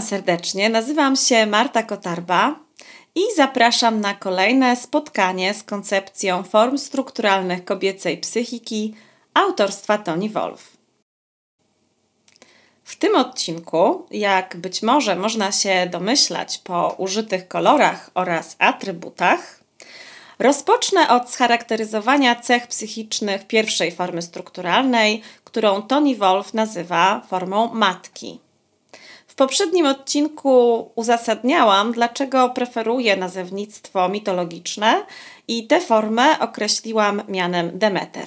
Witam serdecznie, nazywam się Marta Kotarba i zapraszam na kolejne spotkanie z koncepcją form strukturalnych kobiecej psychiki autorstwa Toni Wolf. W tym odcinku, jak być może można się domyślać po użytych kolorach oraz atrybutach, rozpocznę od scharakteryzowania cech psychicznych pierwszej formy strukturalnej, którą Toni Wolf nazywa formą matki. W poprzednim odcinku uzasadniałam, dlaczego preferuję nazewnictwo mitologiczne i tę formę określiłam mianem Demeter.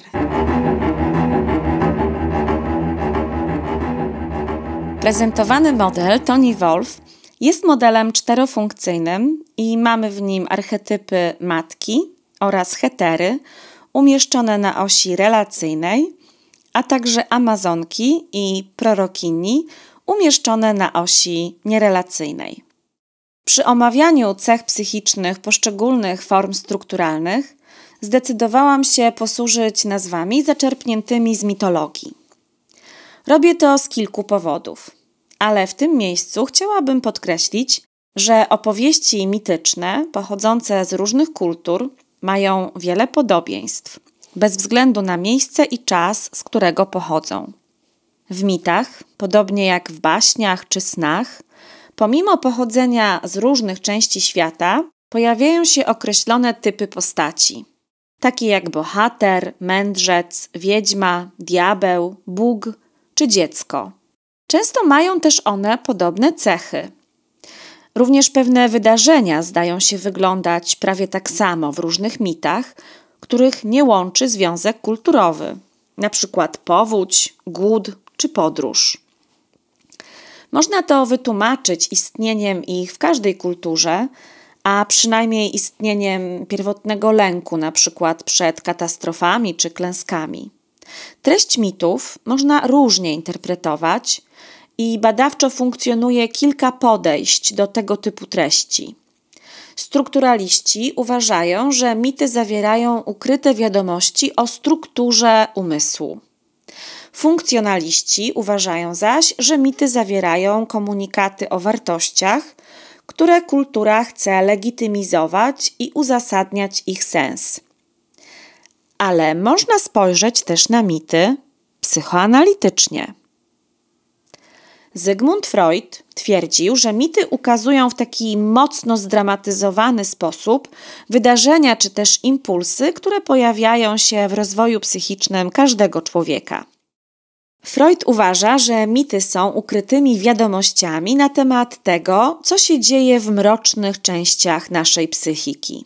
Prezentowany model Tony Wolf jest modelem czterofunkcyjnym i mamy w nim archetypy matki oraz hetery umieszczone na osi relacyjnej, a także amazonki i prorokini umieszczone na osi nierelacyjnej. Przy omawianiu cech psychicznych poszczególnych form strukturalnych zdecydowałam się posłużyć nazwami zaczerpniętymi z mitologii. Robię to z kilku powodów, ale w tym miejscu chciałabym podkreślić, że opowieści mityczne pochodzące z różnych kultur mają wiele podobieństw, bez względu na miejsce i czas, z którego pochodzą. W mitach, podobnie jak w baśniach czy snach, pomimo pochodzenia z różnych części świata, pojawiają się określone typy postaci, takie jak bohater, mędrzec, wiedźma, diabeł, Bóg czy dziecko. Często mają też one podobne cechy. Również pewne wydarzenia zdają się wyglądać prawie tak samo w różnych mitach, których nie łączy związek kulturowy, na przykład powódź, głód czy podróż. Można to wytłumaczyć istnieniem ich w każdej kulturze, a przynajmniej istnieniem pierwotnego lęku, na przykład przed katastrofami czy klęskami. Treść mitów można różnie interpretować i badawczo funkcjonuje kilka podejść do tego typu treści. Strukturaliści uważają, że mity zawierają ukryte wiadomości o strukturze umysłu. Funkcjonaliści uważają zaś, że mity zawierają komunikaty o wartościach, które kultura chce legitymizować i uzasadniać ich sens. Ale można spojrzeć też na mity psychoanalitycznie. Zygmunt Freud twierdził, że mity ukazują w taki mocno zdramatyzowany sposób wydarzenia czy też impulsy, które pojawiają się w rozwoju psychicznym każdego człowieka. Freud uważa, że mity są ukrytymi wiadomościami na temat tego, co się dzieje w mrocznych częściach naszej psychiki.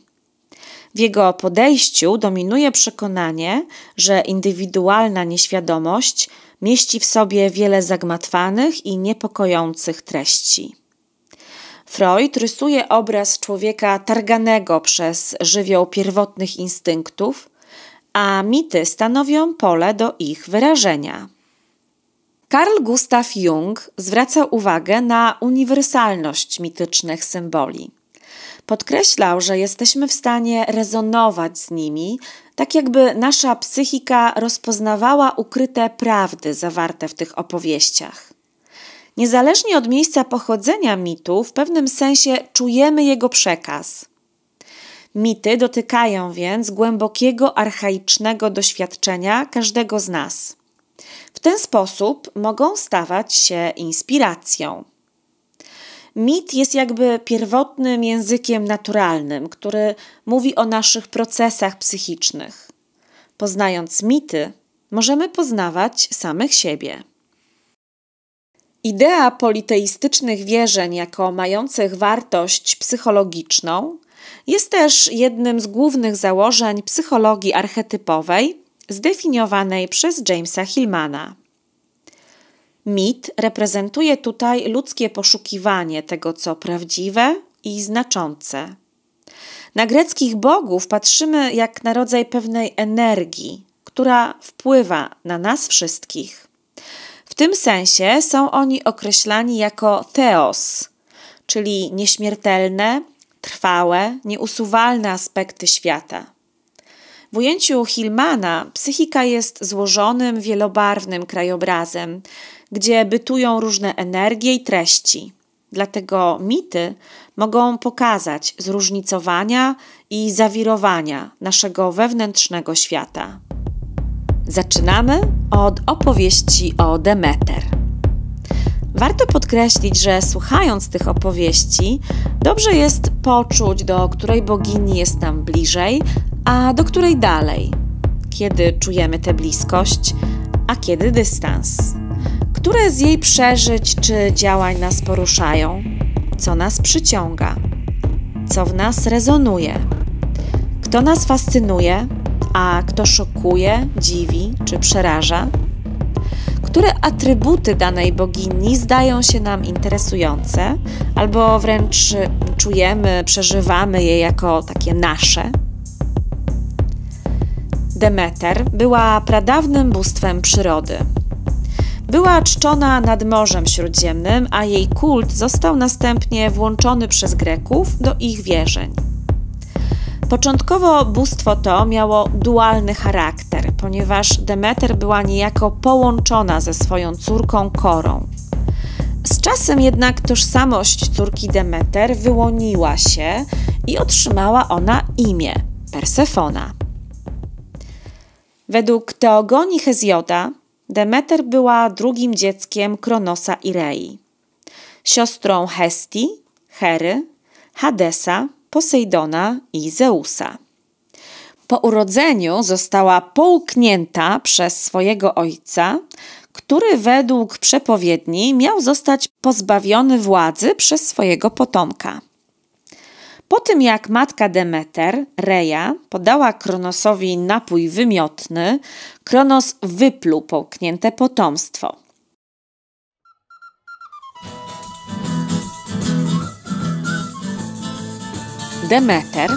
W jego podejściu dominuje przekonanie, że indywidualna nieświadomość mieści w sobie wiele zagmatwanych i niepokojących treści. Freud rysuje obraz człowieka targanego przez żywioł pierwotnych instynktów, a mity stanowią pole do ich wyrażenia. Karl Gustav Jung zwracał uwagę na uniwersalność mitycznych symboli. Podkreślał, że jesteśmy w stanie rezonować z nimi, tak jakby nasza psychika rozpoznawała ukryte prawdy zawarte w tych opowieściach. Niezależnie od miejsca pochodzenia mitu, w pewnym sensie czujemy jego przekaz. Mity dotykają więc głębokiego, archaicznego doświadczenia każdego z nas ten sposób mogą stawać się inspiracją. Mit jest jakby pierwotnym językiem naturalnym, który mówi o naszych procesach psychicznych. Poznając mity, możemy poznawać samych siebie. Idea politeistycznych wierzeń jako mających wartość psychologiczną jest też jednym z głównych założeń psychologii archetypowej, zdefiniowanej przez Jamesa Hillmana. Mit reprezentuje tutaj ludzkie poszukiwanie tego, co prawdziwe i znaczące. Na greckich bogów patrzymy jak na rodzaj pewnej energii, która wpływa na nas wszystkich. W tym sensie są oni określani jako theos, czyli nieśmiertelne, trwałe, nieusuwalne aspekty świata. W ujęciu Hillmana psychika jest złożonym, wielobarwnym krajobrazem, gdzie bytują różne energie i treści. Dlatego mity mogą pokazać zróżnicowania i zawirowania naszego wewnętrznego świata. Zaczynamy od opowieści o Demeter. Warto podkreślić, że słuchając tych opowieści, dobrze jest poczuć, do której bogini jest nam bliżej, a do której dalej. Kiedy czujemy tę bliskość, a kiedy dystans. Które z jej przeżyć czy działań nas poruszają? Co nas przyciąga? Co w nas rezonuje? Kto nas fascynuje, a kto szokuje, dziwi czy przeraża? które atrybuty danej bogini zdają się nam interesujące, albo wręcz czujemy, przeżywamy je jako takie nasze. Demeter była pradawnym bóstwem przyrody. Była czczona nad Morzem Śródziemnym, a jej kult został następnie włączony przez Greków do ich wierzeń. Początkowo bóstwo to miało dualny charakter ponieważ Demeter była niejako połączona ze swoją córką Korą. Z czasem jednak tożsamość córki Demeter wyłoniła się i otrzymała ona imię Persefona. Według Teogonii Hezjoda Demeter była drugim dzieckiem Kronosa i Rei, siostrą Hesti, Hery, Hadesa, Posejdona i Zeusa. Po urodzeniu została połknięta przez swojego ojca, który według przepowiedni miał zostać pozbawiony władzy przez swojego potomka. Po tym jak matka Demeter, Reja, podała Kronosowi napój wymiotny, Kronos wypluł połknięte potomstwo. Demeter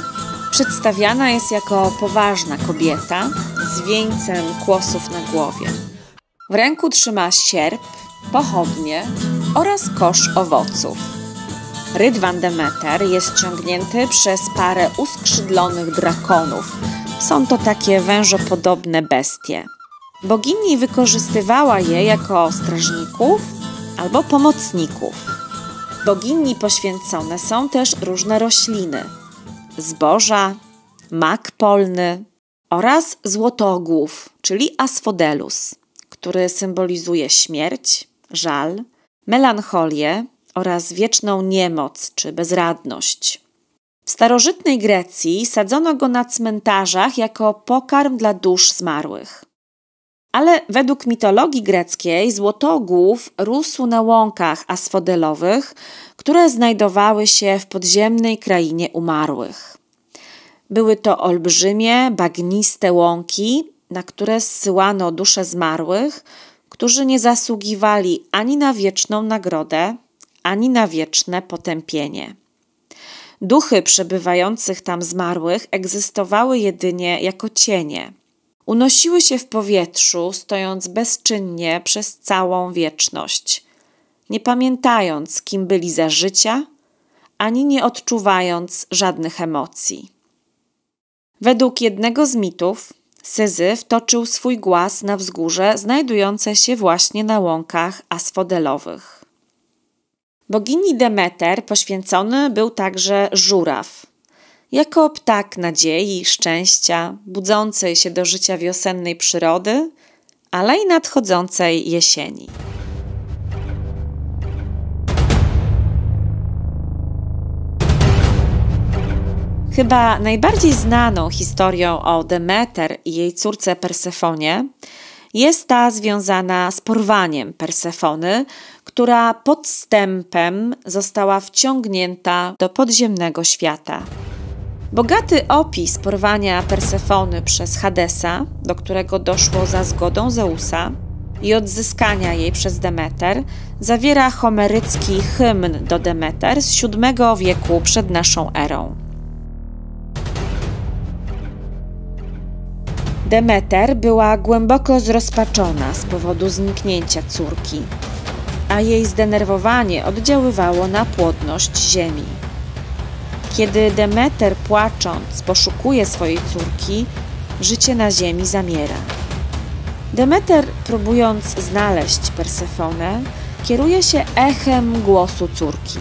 Przedstawiana jest jako poważna kobieta z wieńcem kłosów na głowie. W ręku trzyma sierp, pochodnie oraz kosz owoców. Rydwan Demeter jest ciągnięty przez parę uskrzydlonych drakonów. Są to takie wężopodobne bestie. Bogini wykorzystywała je jako strażników albo pomocników. Bogini poświęcone są też różne rośliny – zboża, mak polny oraz złotogłów, czyli asfodelus, który symbolizuje śmierć, żal, melancholię oraz wieczną niemoc czy bezradność. W starożytnej Grecji sadzono go na cmentarzach jako pokarm dla dusz zmarłych. Ale według mitologii greckiej złotogłów rósł na łąkach asfodelowych, które znajdowały się w podziemnej krainie umarłych. Były to olbrzymie, bagniste łąki, na które zsyłano dusze zmarłych, którzy nie zasługiwali ani na wieczną nagrodę, ani na wieczne potępienie. Duchy przebywających tam zmarłych egzystowały jedynie jako cienie – Unosiły się w powietrzu, stojąc bezczynnie przez całą wieczność, nie pamiętając, kim byli za życia, ani nie odczuwając żadnych emocji. Według jednego z mitów, Syzyf toczył swój głaz na wzgórze znajdujące się właśnie na łąkach asfodelowych. Bogini Demeter poświęcony był także żuraw, jako ptak nadziei, szczęścia, budzącej się do życia wiosennej przyrody, ale i nadchodzącej jesieni. Chyba najbardziej znaną historią o Demeter i jej córce Persefonie jest ta związana z porwaniem Persefony, która podstępem została wciągnięta do podziemnego świata. Bogaty opis porwania Persefony przez Hadesa, do którego doszło za zgodą Zeusa, i odzyskania jej przez Demeter zawiera homerycki hymn do Demeter z VII wieku przed naszą erą. Demeter była głęboko zrozpaczona z powodu zniknięcia córki, a jej zdenerwowanie oddziaływało na płodność ziemi. Kiedy Demeter płacząc poszukuje swojej córki, życie na ziemi zamiera. Demeter, próbując znaleźć Persefonę, kieruje się echem głosu córki,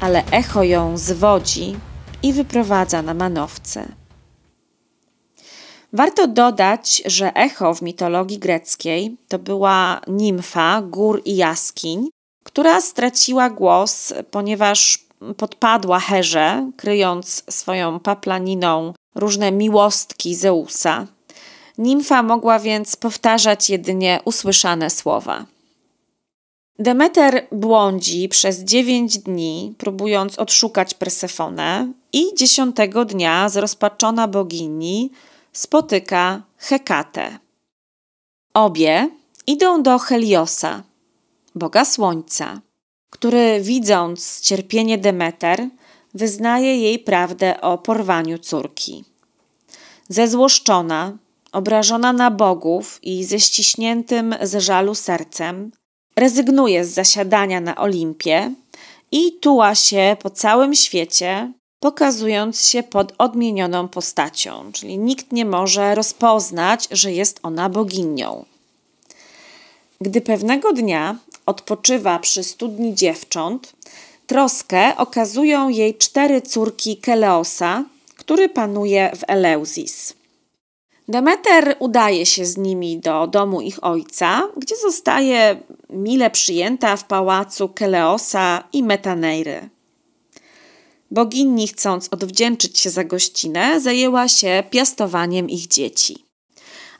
ale echo ją zwodzi i wyprowadza na manowce. Warto dodać, że echo w mitologii greckiej to była nimfa gór i jaskiń, która straciła głos, ponieważ podpadła Herze, kryjąc swoją paplaniną różne miłostki Zeusa. Nimfa mogła więc powtarzać jedynie usłyszane słowa. Demeter błądzi przez dziewięć dni, próbując odszukać Persefonę i dziesiątego dnia zrozpaczona bogini spotyka Hekatę. Obie idą do Heliosa, boga słońca który widząc cierpienie Demeter, wyznaje jej prawdę o porwaniu córki. Zezłoszczona, obrażona na bogów i ze ściśniętym ze żalu sercem, rezygnuje z zasiadania na Olimpie i tuła się po całym świecie, pokazując się pod odmienioną postacią, czyli nikt nie może rozpoznać, że jest ona boginią. Gdy pewnego dnia odpoczywa przy studni dziewcząt, troskę okazują jej cztery córki Keleosa, który panuje w Eleuzis. Demeter udaje się z nimi do domu ich ojca, gdzie zostaje mile przyjęta w pałacu Keleosa i Metaneiry. Bogini, chcąc odwdzięczyć się za gościnę, zajęła się piastowaniem ich dzieci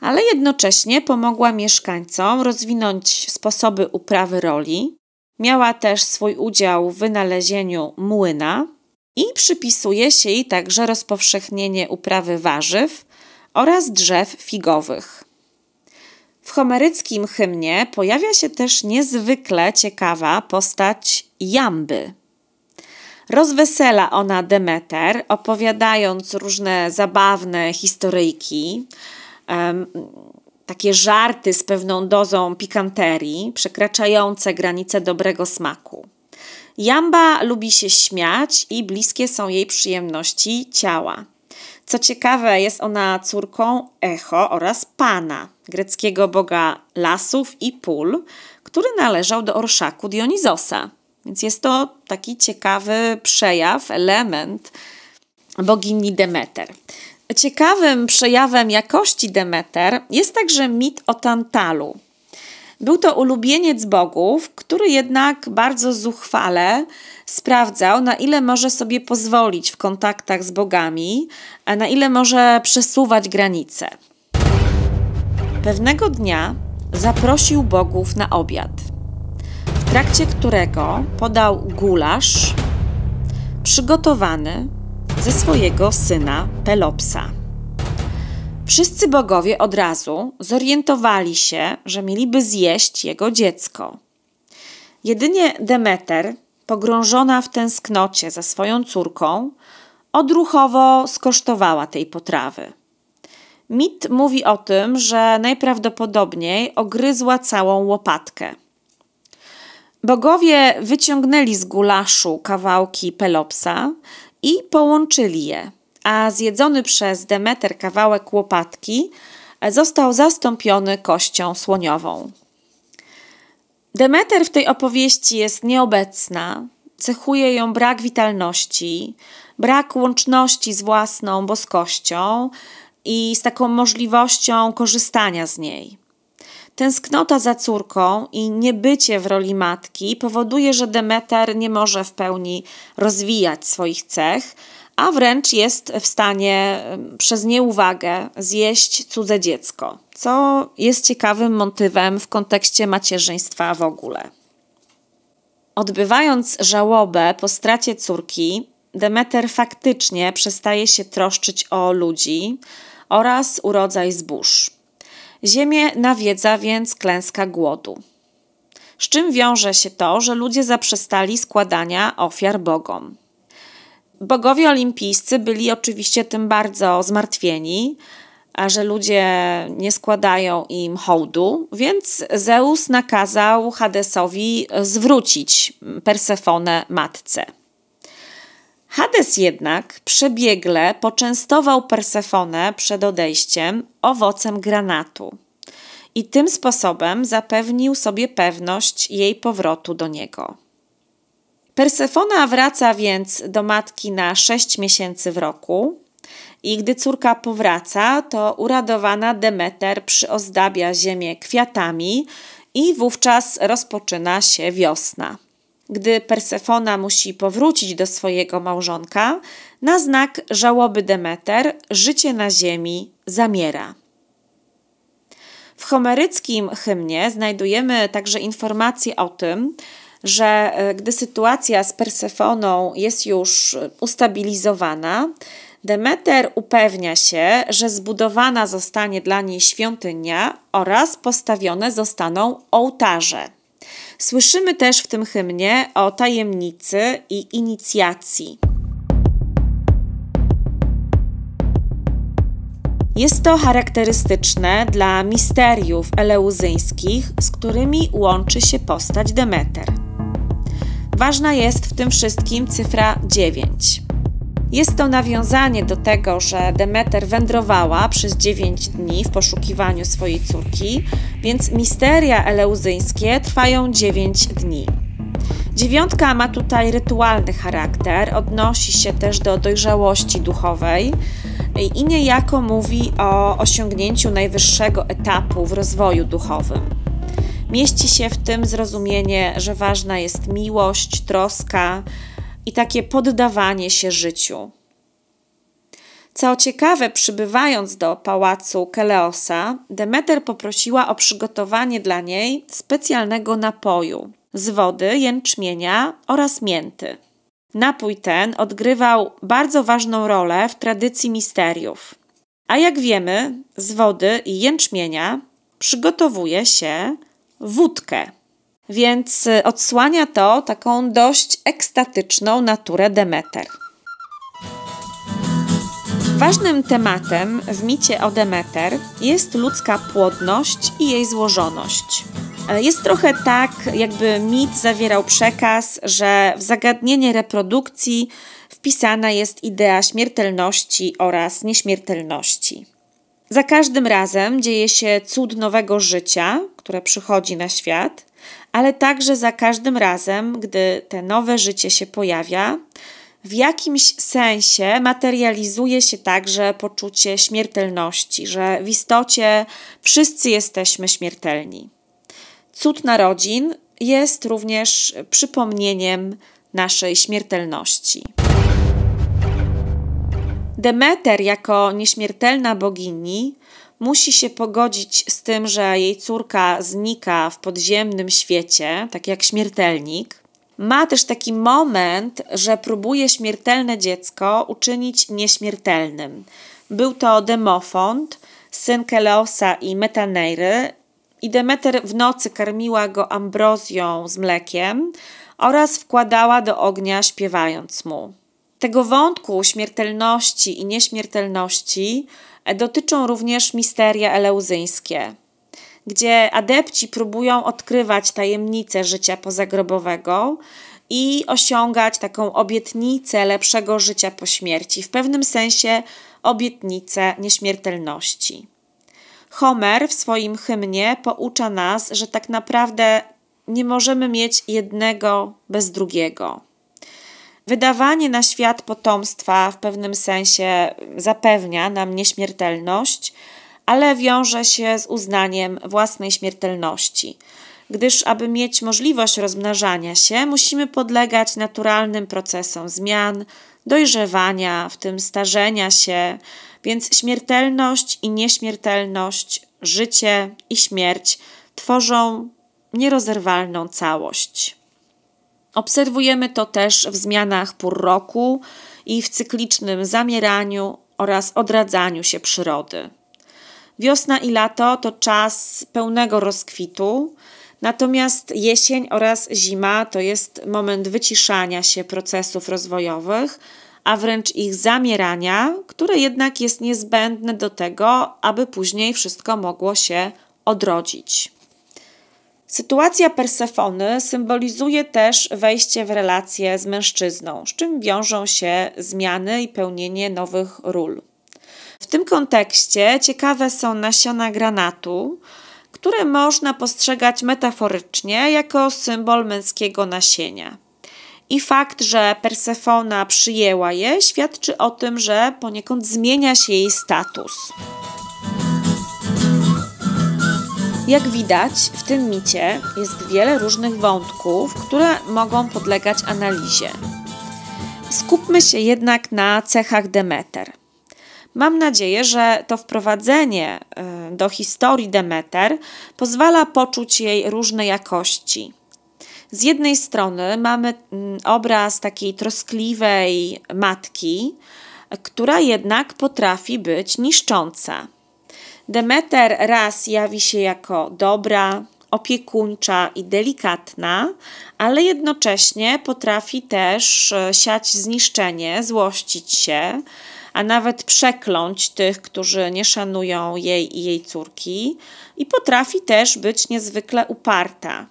ale jednocześnie pomogła mieszkańcom rozwinąć sposoby uprawy roli. Miała też swój udział w wynalezieniu młyna i przypisuje się jej także rozpowszechnienie uprawy warzyw oraz drzew figowych. W homeryckim hymnie pojawia się też niezwykle ciekawa postać jamby. Rozwesela ona Demeter, opowiadając różne zabawne historyjki, takie żarty z pewną dozą pikanterii, przekraczające granice dobrego smaku. Jamba lubi się śmiać i bliskie są jej przyjemności ciała. Co ciekawe, jest ona córką Echo oraz Pana, greckiego boga lasów i pól, który należał do orszaku Dionizosa. Więc jest to taki ciekawy przejaw, element bogini Demeter. Ciekawym przejawem jakości Demeter jest także mit o Tantalu. Był to ulubieniec bogów, który jednak bardzo zuchwale sprawdzał, na ile może sobie pozwolić w kontaktach z bogami, a na ile może przesuwać granice. Pewnego dnia zaprosił bogów na obiad, w trakcie którego podał gulasz przygotowany ze swojego syna Pelopsa. Wszyscy bogowie od razu zorientowali się, że mieliby zjeść jego dziecko. Jedynie Demeter, pogrążona w tęsknocie za swoją córką, odruchowo skosztowała tej potrawy. Mit mówi o tym, że najprawdopodobniej ogryzła całą łopatkę. Bogowie wyciągnęli z gulaszu kawałki Pelopsa i połączyli je, a zjedzony przez Demeter kawałek łopatki został zastąpiony kością słoniową. Demeter w tej opowieści jest nieobecna, cechuje ją brak witalności, brak łączności z własną boskością i z taką możliwością korzystania z niej. Tęsknota za córką i niebycie w roli matki powoduje, że Demeter nie może w pełni rozwijać swoich cech, a wręcz jest w stanie przez nieuwagę zjeść cudze dziecko, co jest ciekawym motywem w kontekście macierzyństwa w ogóle. Odbywając żałobę po stracie córki, Demeter faktycznie przestaje się troszczyć o ludzi oraz urodzaj zbóż. Ziemię nawiedza więc klęska głodu. Z czym wiąże się to, że ludzie zaprzestali składania ofiar bogom? Bogowie olimpijscy byli oczywiście tym bardzo zmartwieni, a że ludzie nie składają im hołdu, więc Zeus nakazał Hadesowi zwrócić Persefonę matce. Hades jednak przebiegle poczęstował Persefonę przed odejściem owocem granatu i tym sposobem zapewnił sobie pewność jej powrotu do niego. Persefona wraca więc do matki na sześć miesięcy w roku i gdy córka powraca, to uradowana Demeter przyozdabia ziemię kwiatami i wówczas rozpoczyna się wiosna gdy Persefona musi powrócić do swojego małżonka, na znak żałoby Demeter życie na ziemi zamiera. W homeryckim hymnie znajdujemy także informację o tym, że e, gdy sytuacja z Persefoną jest już ustabilizowana, Demeter upewnia się, że zbudowana zostanie dla niej świątynia oraz postawione zostaną ołtarze. Słyszymy też w tym hymnie o tajemnicy i inicjacji. Jest to charakterystyczne dla misteriów eleuzyńskich, z którymi łączy się postać Demeter. Ważna jest w tym wszystkim cyfra 9. Jest to nawiązanie do tego, że Demeter wędrowała przez 9 dni w poszukiwaniu swojej córki, więc misteria eleuzyńskie trwają 9 dni. Dziewiątka ma tutaj rytualny charakter, odnosi się też do dojrzałości duchowej i niejako mówi o osiągnięciu najwyższego etapu w rozwoju duchowym. Mieści się w tym zrozumienie, że ważna jest miłość, troska, i takie poddawanie się życiu. Co ciekawe, przybywając do pałacu Keleosa, Demeter poprosiła o przygotowanie dla niej specjalnego napoju z wody, jęczmienia oraz mięty. Napój ten odgrywał bardzo ważną rolę w tradycji misteriów. A jak wiemy, z wody i jęczmienia przygotowuje się wódkę więc y, odsłania to taką dość ekstatyczną naturę Demeter. Ważnym tematem w micie o Demeter jest ludzka płodność i jej złożoność. E, jest trochę tak, jakby mit zawierał przekaz, że w zagadnienie reprodukcji wpisana jest idea śmiertelności oraz nieśmiertelności. Za każdym razem dzieje się cud nowego życia, które przychodzi na świat, ale także za każdym razem, gdy te nowe życie się pojawia, w jakimś sensie materializuje się także poczucie śmiertelności, że w istocie wszyscy jesteśmy śmiertelni. Cud narodzin jest również przypomnieniem naszej śmiertelności. Demeter jako nieśmiertelna bogini musi się pogodzić z tym, że jej córka znika w podziemnym świecie, tak jak śmiertelnik. Ma też taki moment, że próbuje śmiertelne dziecko uczynić nieśmiertelnym. Był to Demofont, syn Keleosa i Metaneiry, i Demeter w nocy karmiła go ambrozją z mlekiem oraz wkładała do ognia śpiewając mu. Tego wątku śmiertelności i nieśmiertelności e, dotyczą również misteria eleuzyńskie, gdzie adepci próbują odkrywać tajemnice życia pozagrobowego i osiągać taką obietnicę lepszego życia po śmierci, w pewnym sensie obietnicę nieśmiertelności. Homer w swoim hymnie poucza nas, że tak naprawdę nie możemy mieć jednego bez drugiego. Wydawanie na świat potomstwa w pewnym sensie zapewnia nam nieśmiertelność, ale wiąże się z uznaniem własnej śmiertelności, gdyż aby mieć możliwość rozmnażania się, musimy podlegać naturalnym procesom zmian, dojrzewania, w tym starzenia się, więc śmiertelność i nieśmiertelność, życie i śmierć tworzą nierozerwalną całość. Obserwujemy to też w zmianach pór roku i w cyklicznym zamieraniu oraz odradzaniu się przyrody. Wiosna i lato to czas pełnego rozkwitu, natomiast jesień oraz zima to jest moment wyciszania się procesów rozwojowych, a wręcz ich zamierania, które jednak jest niezbędne do tego, aby później wszystko mogło się odrodzić. Sytuacja Persefony symbolizuje też wejście w relacje z mężczyzną, z czym wiążą się zmiany i pełnienie nowych ról. W tym kontekście ciekawe są nasiona granatu, które można postrzegać metaforycznie jako symbol męskiego nasienia. I fakt, że Persefona przyjęła je, świadczy o tym, że poniekąd zmienia się jej status. Jak widać, w tym micie jest wiele różnych wątków, które mogą podlegać analizie. Skupmy się jednak na cechach Demeter. Mam nadzieję, że to wprowadzenie y, do historii Demeter pozwala poczuć jej różne jakości. Z jednej strony mamy mm, obraz takiej troskliwej matki, która jednak potrafi być niszcząca. Demeter raz jawi się jako dobra, opiekuńcza i delikatna, ale jednocześnie potrafi też e, siać zniszczenie, złościć się, a nawet przekląć tych, którzy nie szanują jej i jej córki, i potrafi też być niezwykle uparta.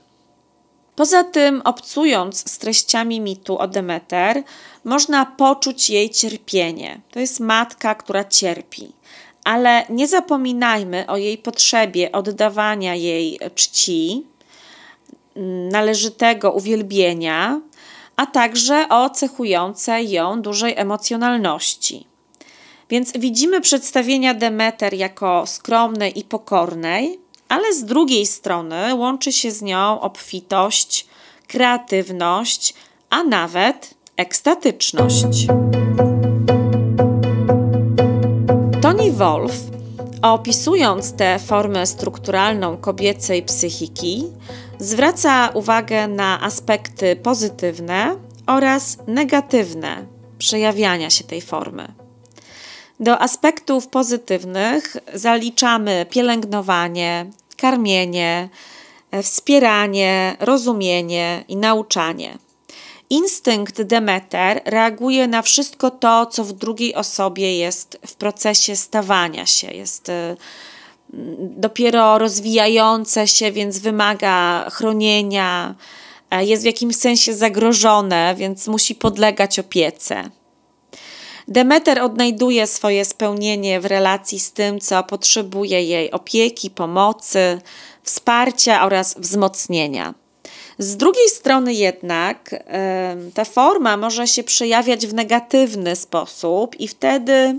Poza tym, obcując z treściami mitu o Demeter, można poczuć jej cierpienie. To jest matka, która cierpi ale nie zapominajmy o jej potrzebie oddawania jej czci, należytego uwielbienia, a także o cechującej ją dużej emocjonalności. Więc widzimy przedstawienia Demeter jako skromnej i pokornej, ale z drugiej strony łączy się z nią obfitość, kreatywność, a nawet ekstatyczność. Mary Wolf, opisując tę formę strukturalną kobiecej psychiki, zwraca uwagę na aspekty pozytywne oraz negatywne przejawiania się tej formy. Do aspektów pozytywnych zaliczamy pielęgnowanie, karmienie, e, wspieranie, rozumienie i nauczanie. Instynkt Demeter reaguje na wszystko to, co w drugiej osobie jest w procesie stawania się, jest y, mm, dopiero rozwijające się, więc wymaga chronienia, e, jest w jakimś sensie zagrożone, więc musi podlegać opiece. Demeter odnajduje swoje spełnienie w relacji z tym, co potrzebuje jej opieki, pomocy, wsparcia oraz wzmocnienia. Z drugiej strony jednak ta forma może się przejawiać w negatywny sposób i wtedy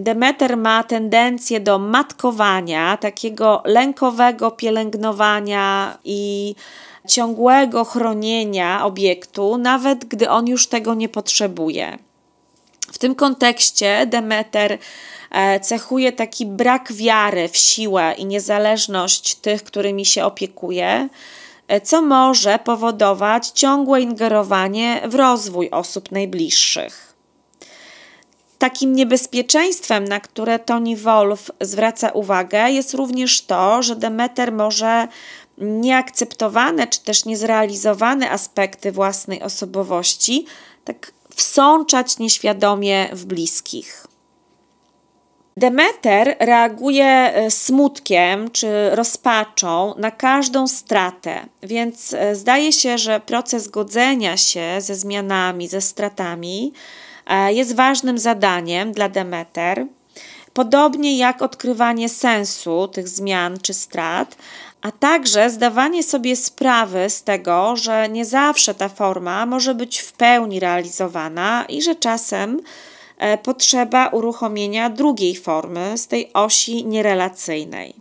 Demeter ma tendencję do matkowania, takiego lękowego pielęgnowania i ciągłego chronienia obiektu, nawet gdy on już tego nie potrzebuje. W tym kontekście Demeter e, cechuje taki brak wiary w siłę i niezależność tych, którymi się opiekuje. E, co może powodować ciągłe ingerowanie w rozwój osób najbliższych. Takim niebezpieczeństwem, na które Tony Wolf zwraca uwagę, jest również to, że Demeter może nieakceptowane czy też niezrealizowane aspekty własnej osobowości tak wsączać nieświadomie w bliskich. Demeter reaguje e, smutkiem czy rozpaczą na każdą stratę, więc e, zdaje się, że proces godzenia się ze zmianami, ze stratami e, jest ważnym zadaniem dla Demeter. Podobnie jak odkrywanie sensu tych zmian czy strat, a także zdawanie sobie sprawy z tego, że nie zawsze ta forma może być w pełni realizowana i że czasem E, potrzeba uruchomienia drugiej formy z tej osi nierelacyjnej.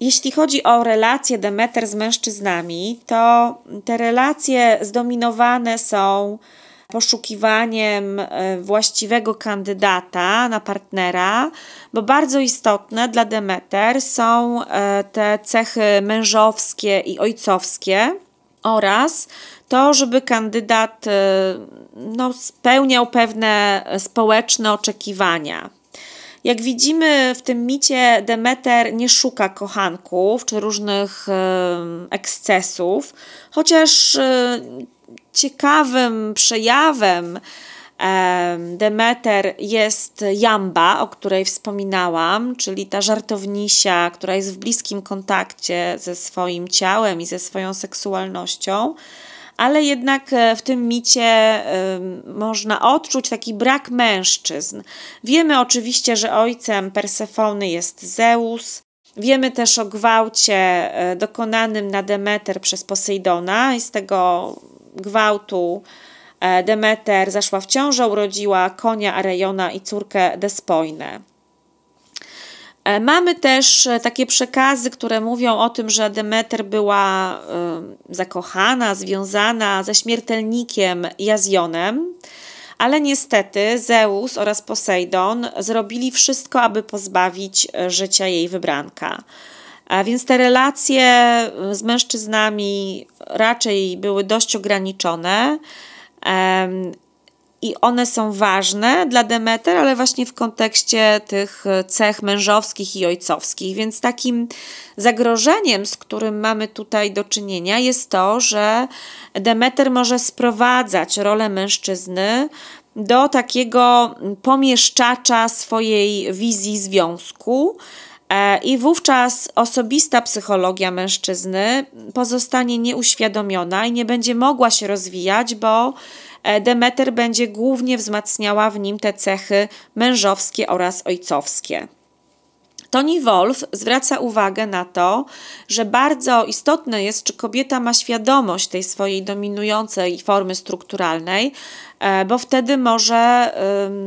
Jeśli chodzi o relacje Demeter z mężczyznami, to te relacje zdominowane są poszukiwaniem e, właściwego kandydata na partnera, bo bardzo istotne dla Demeter są e, te cechy mężowskie i ojcowskie oraz to, żeby kandydat e, no, spełniał pewne społeczne oczekiwania. Jak widzimy w tym micie, Demeter nie szuka kochanków czy różnych e, ekscesów, chociaż e, ciekawym przejawem Demeter jest Jamba, o której wspominałam, czyli ta żartownisia, która jest w bliskim kontakcie ze swoim ciałem i ze swoją seksualnością ale jednak e, w tym micie można odczuć taki brak mężczyzn. Wiemy oczywiście, że ojcem Persefony jest Zeus. Wiemy też o gwałcie e, dokonanym na Demeter przez Posejdona i z tego gwałtu E, Demeter zaszła w ciążę, urodziła konia Arejona i córkę Despojne. Mamy też e, takie przekazy, które mówią o tym, że Demeter była e, zakochana, związana ze śmiertelnikiem Jazionem, ale niestety Zeus oraz Posejdon zrobili wszystko, aby pozbawić życia jej wybranka. A więc te relacje z mężczyznami raczej były dość ograniczone i one są ważne dla Demeter, ale właśnie w kontekście tych e, cech mężowskich i ojcowskich. Więc takim zagrożeniem, z którym mamy tutaj do czynienia, jest to, że Demeter może sprowadzać rolę mężczyzny do takiego pomieszczacza swojej wizji związku E, I wówczas osobista psychologia mężczyzny pozostanie nieuświadomiona i nie będzie mogła się rozwijać, bo e, Demeter będzie głównie wzmacniała w nim te cechy mężowskie oraz ojcowskie. Toni Wolf zwraca uwagę na to, że bardzo istotne jest, czy kobieta ma świadomość tej swojej dominującej formy strukturalnej, e, bo wtedy może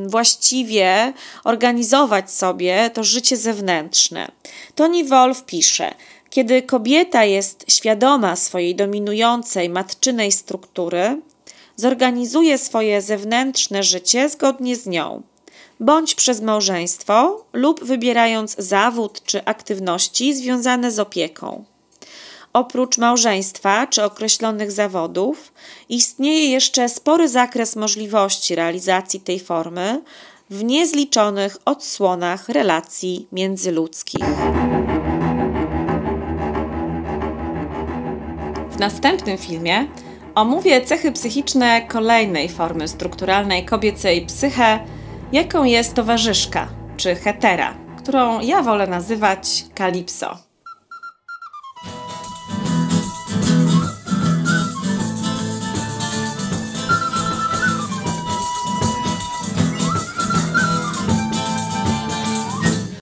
właściwie organizować sobie to życie zewnętrzne. Toni Wolf pisze: Kiedy kobieta jest świadoma swojej dominującej matczynej struktury, zorganizuje swoje zewnętrzne życie zgodnie z nią bądź przez małżeństwo lub wybierając zawód czy aktywności związane z opieką. Oprócz małżeństwa czy określonych zawodów, istnieje jeszcze spory zakres możliwości realizacji tej formy w niezliczonych odsłonach relacji międzyludzkich. W następnym filmie omówię cechy psychiczne kolejnej formy strukturalnej kobiecej psyche jaką jest towarzyszka czy hetera, którą ja wolę nazywać Kalipso.